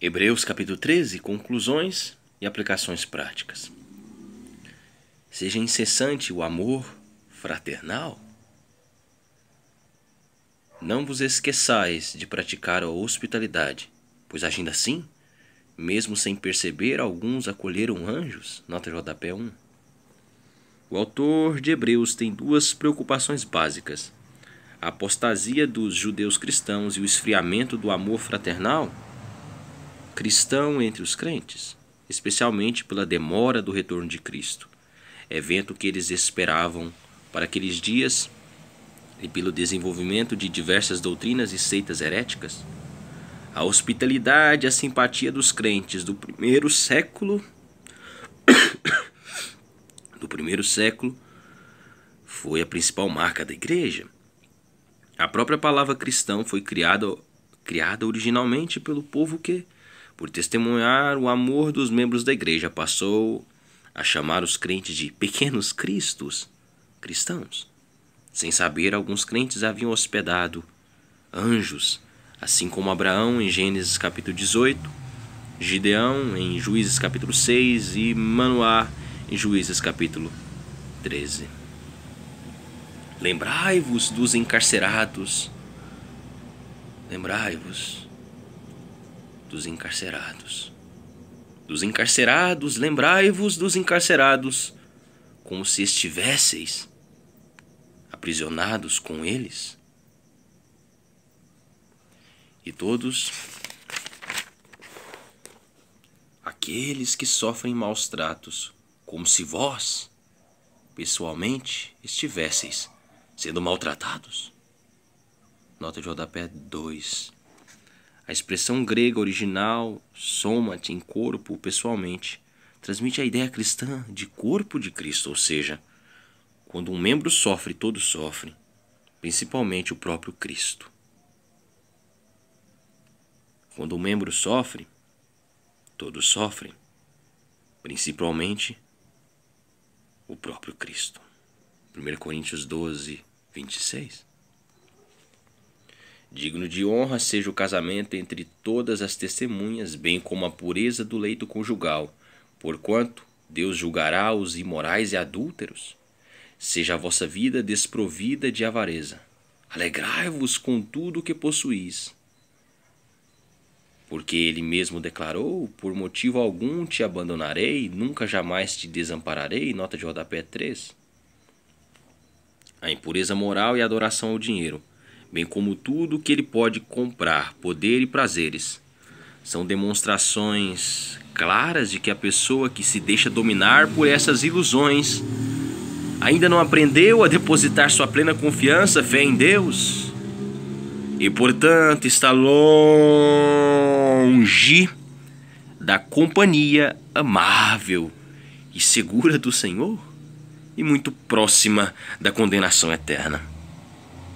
Hebreus capítulo 13, conclusões e aplicações práticas. Seja incessante o amor fraternal. Não vos esqueçais de praticar a hospitalidade, pois agindo assim, mesmo sem perceber, alguns acolheram anjos. Nota JP 1. O autor de Hebreus tem duas preocupações básicas: a apostasia dos judeus cristãos e o esfriamento do amor fraternal cristão entre os crentes, especialmente pela demora do retorno de Cristo, evento que eles esperavam para aqueles dias e pelo desenvolvimento de diversas doutrinas e seitas heréticas. A hospitalidade e a simpatia dos crentes do primeiro século do primeiro século foi a principal marca da igreja. A própria palavra cristão foi criada, criada originalmente pelo povo que por testemunhar o amor dos membros da igreja, passou a chamar os crentes de pequenos cristos, cristãos. Sem saber, alguns crentes haviam hospedado anjos, assim como Abraão em Gênesis capítulo 18, Gideão em Juízes capítulo 6 e Manoá em Juízes capítulo 13. Lembrai-vos dos encarcerados, lembrai-vos dos encarcerados. Dos encarcerados, lembrai-vos dos encarcerados, como se estivesseis aprisionados com eles. E todos aqueles que sofrem maus tratos, como se vós, pessoalmente, estivesseis sendo maltratados. Nota de rodapé 2. A expressão grega original, somat, em corpo pessoalmente, transmite a ideia cristã de corpo de Cristo, ou seja, quando um membro sofre, todos sofrem, principalmente o próprio Cristo. Quando um membro sofre, todos sofrem, principalmente o próprio Cristo. 1 Coríntios 12, 26. Digno de honra seja o casamento entre todas as testemunhas, bem como a pureza do leito conjugal, porquanto Deus julgará os imorais e adúlteros. Seja a vossa vida desprovida de avareza. Alegrai-vos com tudo o que possuís. Porque ele mesmo declarou: Por motivo algum te abandonarei, nunca jamais te desampararei. Nota de rodapé 3. A impureza moral e a adoração ao dinheiro bem como tudo o que ele pode comprar, poder e prazeres. São demonstrações claras de que a pessoa que se deixa dominar por essas ilusões ainda não aprendeu a depositar sua plena confiança, fé em Deus, e portanto está longe da companhia amável e segura do Senhor e muito próxima da condenação eterna.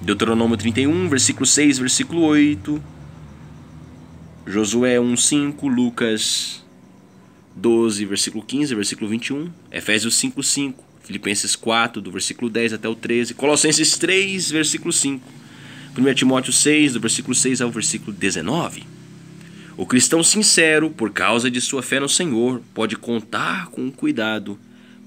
Deuteronômio 31, versículo 6, versículo 8. Josué 1, 5. Lucas 12, versículo 15, versículo 21. Efésios 5, 5. Filipenses 4, do versículo 10 até o 13. Colossenses 3, versículo 5. 1 Timóteo 6, do versículo 6 ao versículo 19. O cristão sincero, por causa de sua fé no Senhor, pode contar com o cuidado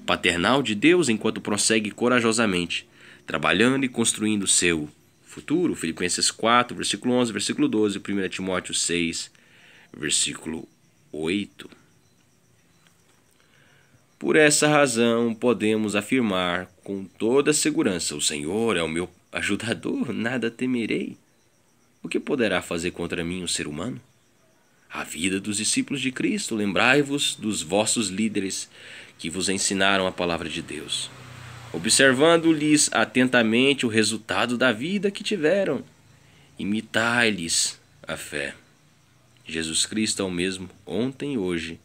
paternal de Deus enquanto prossegue corajosamente trabalhando e construindo o seu futuro. Filipenses 4, versículo 11, versículo 12, 1 Timóteo 6, versículo 8. Por essa razão, podemos afirmar com toda segurança: O Senhor é o meu ajudador, nada temerei. O que poderá fazer contra mim o um ser humano? A vida dos discípulos de Cristo, lembrai-vos dos vossos líderes que vos ensinaram a palavra de Deus observando-lhes atentamente o resultado da vida que tiveram. Imitai-lhes a fé. Jesus Cristo é o mesmo ontem, hoje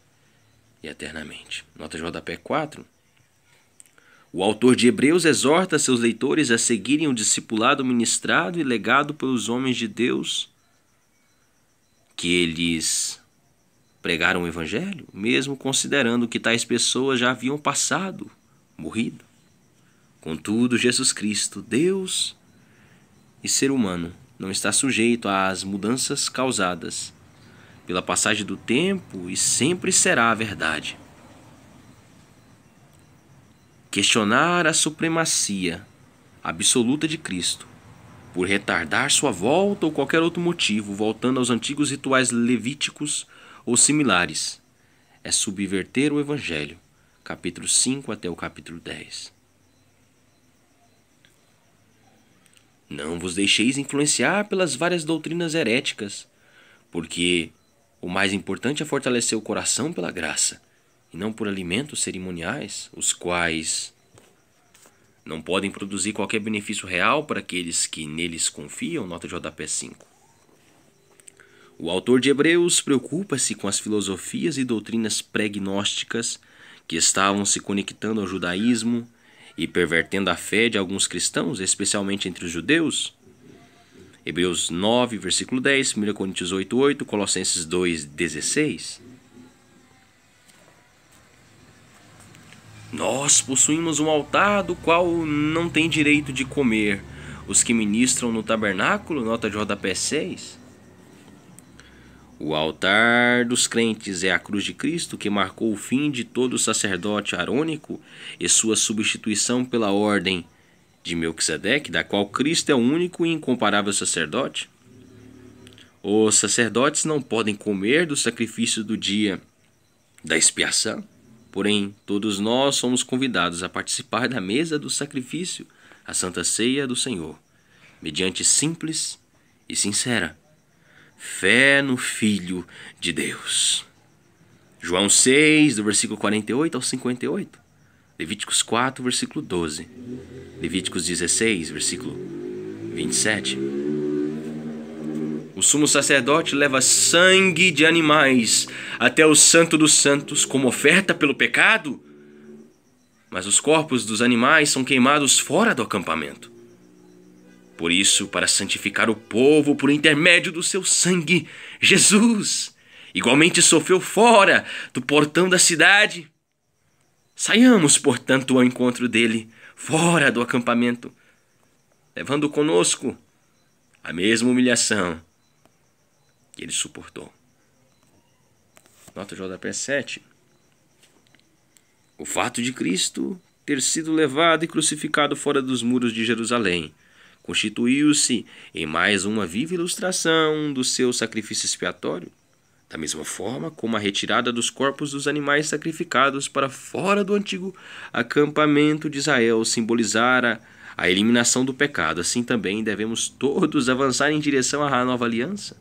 e eternamente. Nota de rodapé 4. O autor de Hebreus exorta seus leitores a seguirem o discipulado ministrado e legado pelos homens de Deus que eles pregaram o evangelho, mesmo considerando que tais pessoas já haviam passado, morrido. Contudo, Jesus Cristo, Deus e ser humano, não está sujeito às mudanças causadas pela passagem do tempo e sempre será a verdade. Questionar a supremacia absoluta de Cristo por retardar sua volta ou qualquer outro motivo, voltando aos antigos rituais levíticos ou similares, é subverter o Evangelho, capítulo 5 até o capítulo 10. Não vos deixeis influenciar pelas várias doutrinas heréticas, porque o mais importante é fortalecer o coração pela graça, e não por alimentos cerimoniais, os quais não podem produzir qualquer benefício real para aqueles que neles confiam. Nota de rodapé 5. O autor de Hebreus preocupa-se com as filosofias e doutrinas pregnósticas que estavam se conectando ao judaísmo e pervertendo a fé de alguns cristãos, especialmente entre os judeus? Hebreus 9, versículo 10, 1 Coríntios 8, 8, Colossenses 2, 16. Nós possuímos um altar do qual não tem direito de comer os que ministram no tabernáculo, nota de rodapé 6. O altar dos crentes é a cruz de Cristo, que marcou o fim de todo sacerdote arônico e sua substituição pela ordem de Melquisedeque, da qual Cristo é o único e incomparável sacerdote. Os sacerdotes não podem comer do sacrifício do dia da expiação, porém todos nós somos convidados a participar da mesa do sacrifício, a Santa Ceia do Senhor, mediante simples e sincera fé no Filho de Deus. João 6, do versículo 48 ao 58. Levíticos 4, versículo 12. Levíticos 16, versículo 27. O sumo sacerdote leva sangue de animais até o Santo dos Santos como oferta pelo pecado, mas os corpos dos animais são queimados fora do acampamento. Por isso, para santificar o povo por intermédio do seu sangue, Jesus igualmente sofreu fora do portão da cidade. Saiamos, portanto, ao encontro dele, fora do acampamento, levando conosco a mesma humilhação que ele suportou. Nota JP7. O fato de Cristo ter sido levado e crucificado fora dos muros de Jerusalém constituiu-se em mais uma viva ilustração do seu sacrifício expiatório, da mesma forma como a retirada dos corpos dos animais sacrificados para fora do antigo acampamento de Israel simbolizara a eliminação do pecado, assim também devemos todos avançar em direção à nova aliança,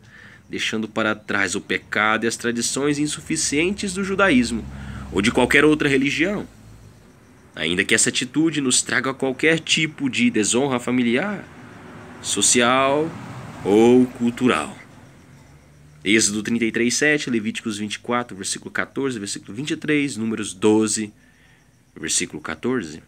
deixando para trás o pecado e as tradições insuficientes do judaísmo ou de qualquer outra religião ainda que essa atitude nos traga qualquer tipo de desonra familiar, social ou cultural. Êxodo 33, 7, Levíticos 24, versículo 14, versículo 23, Números 12, versículo 14.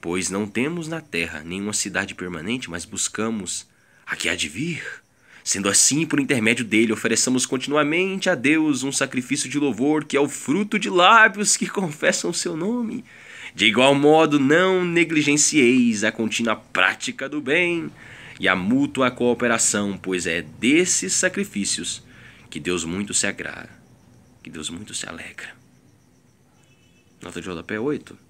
Pois não temos na terra nenhuma cidade permanente, mas buscamos a que há de vir Sendo assim, por intermédio dele, ofereçamos continuamente a Deus um sacrifício de louvor que é o fruto de lábios que confessam o seu nome. De igual modo, não negligencieis a contínua prática do bem e a mútua cooperação, pois é desses sacrifícios que Deus muito se agrada, que Deus muito se alegra. Nota de rodapé 8.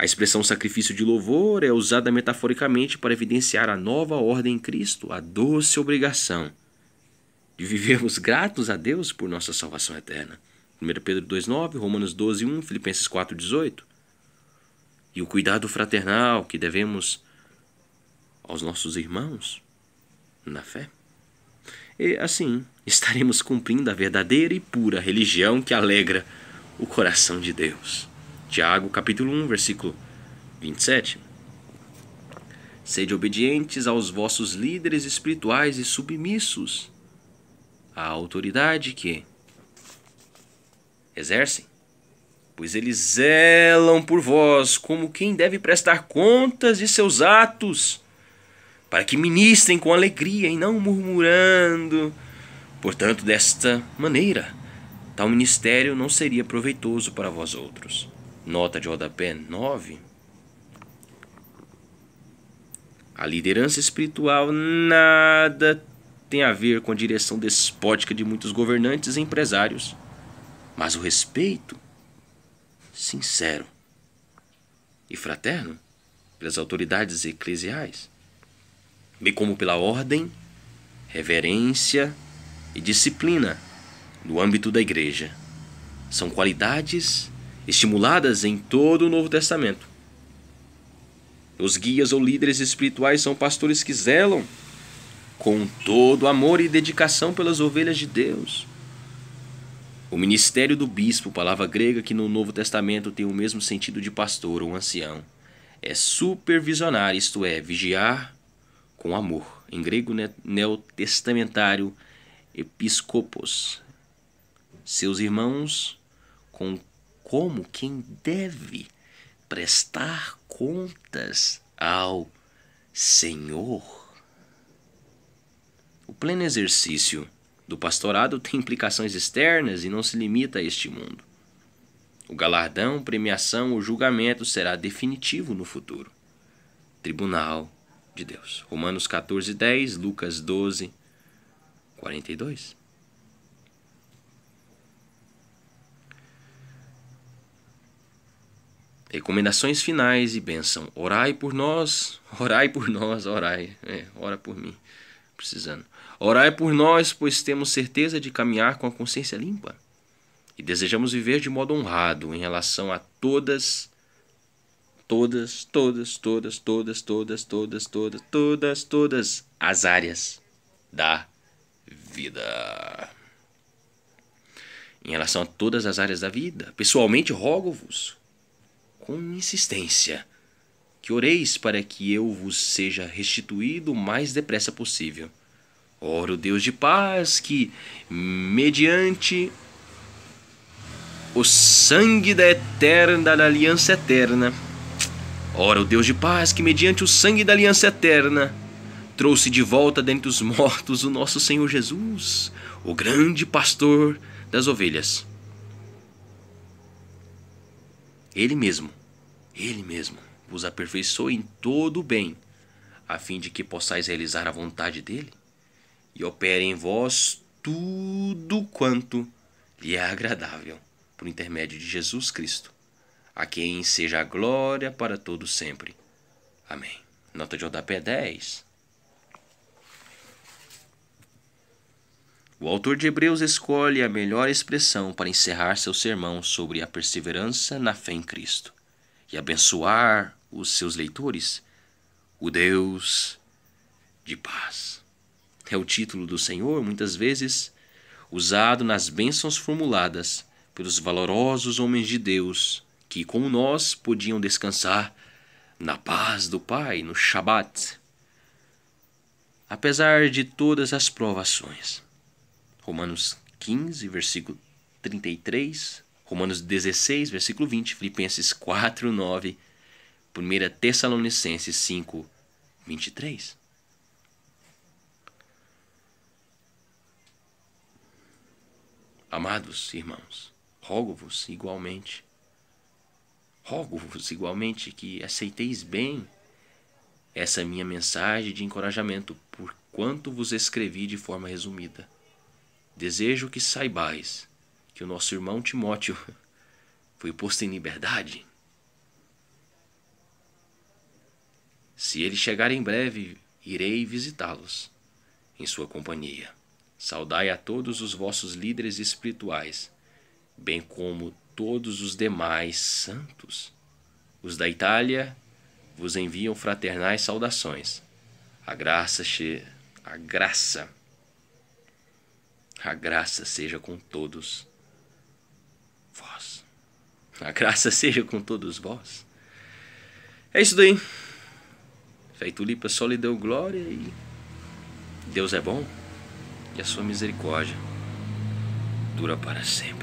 A expressão sacrifício de louvor é usada metaforicamente para evidenciar a nova ordem em Cristo, a doce obrigação de vivermos gratos a Deus por nossa salvação eterna. 1 Pedro 2,9, Romanos 12,1, Filipenses 4,18. E o cuidado fraternal que devemos aos nossos irmãos na fé. E assim estaremos cumprindo a verdadeira e pura religião que alegra o coração de Deus. Tiago, capítulo 1, versículo 27. Sede obedientes aos vossos líderes espirituais e submissos à autoridade que exercem, pois eles zelam por vós como quem deve prestar contas de seus atos, para que ministrem com alegria e não murmurando. Portanto, desta maneira, tal ministério não seria proveitoso para vós outros nota de rodapé 9, a liderança espiritual nada tem a ver com a direção despótica de muitos governantes e empresários, mas o respeito sincero e fraterno pelas autoridades eclesiais, bem como pela ordem, reverência e disciplina no âmbito da igreja. São qualidades estimuladas em todo o Novo Testamento. Os guias ou líderes espirituais são pastores que zelam com todo amor e dedicação pelas ovelhas de Deus. O ministério do bispo, palavra grega que no Novo Testamento tem o mesmo sentido de pastor ou ancião, é supervisionar, isto é, vigiar com amor. Em grego né, neotestamentário, episcopos. Seus irmãos com como quem deve prestar contas ao Senhor. O pleno exercício do pastorado tem implicações externas e não se limita a este mundo. O galardão, premiação ou julgamento será definitivo no futuro. Tribunal de Deus. Romanos 14, 10, Lucas 12, 42. Recomendações finais e bênção. Orai por nós, orai por nós, orai. É, ora por mim, precisando. Orai por nós, pois temos certeza de caminhar com a consciência limpa e desejamos viver de modo honrado em relação a todas, todas, todas, todas, todas, todas, todas, todas, todas, todas as áreas da vida. Em relação a todas as áreas da vida, pessoalmente rogo-vos com insistência, que oreis para que eu vos seja restituído o mais depressa possível. Oro Deus de paz que, mediante o sangue da eterna da aliança eterna, ora o Deus de paz que, mediante o sangue da aliança eterna, trouxe de volta dentre os mortos o nosso Senhor Jesus, o grande pastor das ovelhas. Ele mesmo, Ele mesmo, vos aperfeiçoe em todo o bem, a fim de que possais realizar a vontade dele e opere em vós tudo quanto lhe é agradável, por intermédio de Jesus Cristo, a quem seja a glória para todos sempre. Amém. Nota de rodapé 10. O autor de Hebreus escolhe a melhor expressão para encerrar seu sermão sobre a perseverança na fé em Cristo e abençoar os seus leitores, o Deus de paz. É o título do Senhor, muitas vezes usado nas bênçãos formuladas pelos valorosos homens de Deus, que, como nós, podiam descansar na paz do Pai no Shabat, apesar de todas as provações. Romanos 15, versículo 33, Romanos 16, versículo 20, Filipenses 4, 9, 1 Tessalonicenses 5, 23. Amados irmãos, rogo-vos igualmente, rogo-vos igualmente que aceiteis bem essa minha mensagem de encorajamento, por quanto vos escrevi de forma resumida Desejo que saibais que o nosso irmão Timóteo foi posto em liberdade. Se ele chegar em breve, irei visitá-los em sua companhia. Saudai a todos os vossos líderes espirituais, bem como todos os demais santos. Os da Itália vos enviam fraternais saudações. A graça, che... a graça a graça seja com todos vós. A graça seja com todos vós. É isso daí. Feitulipa só lhe deu glória e Deus é bom e a sua misericórdia dura para sempre.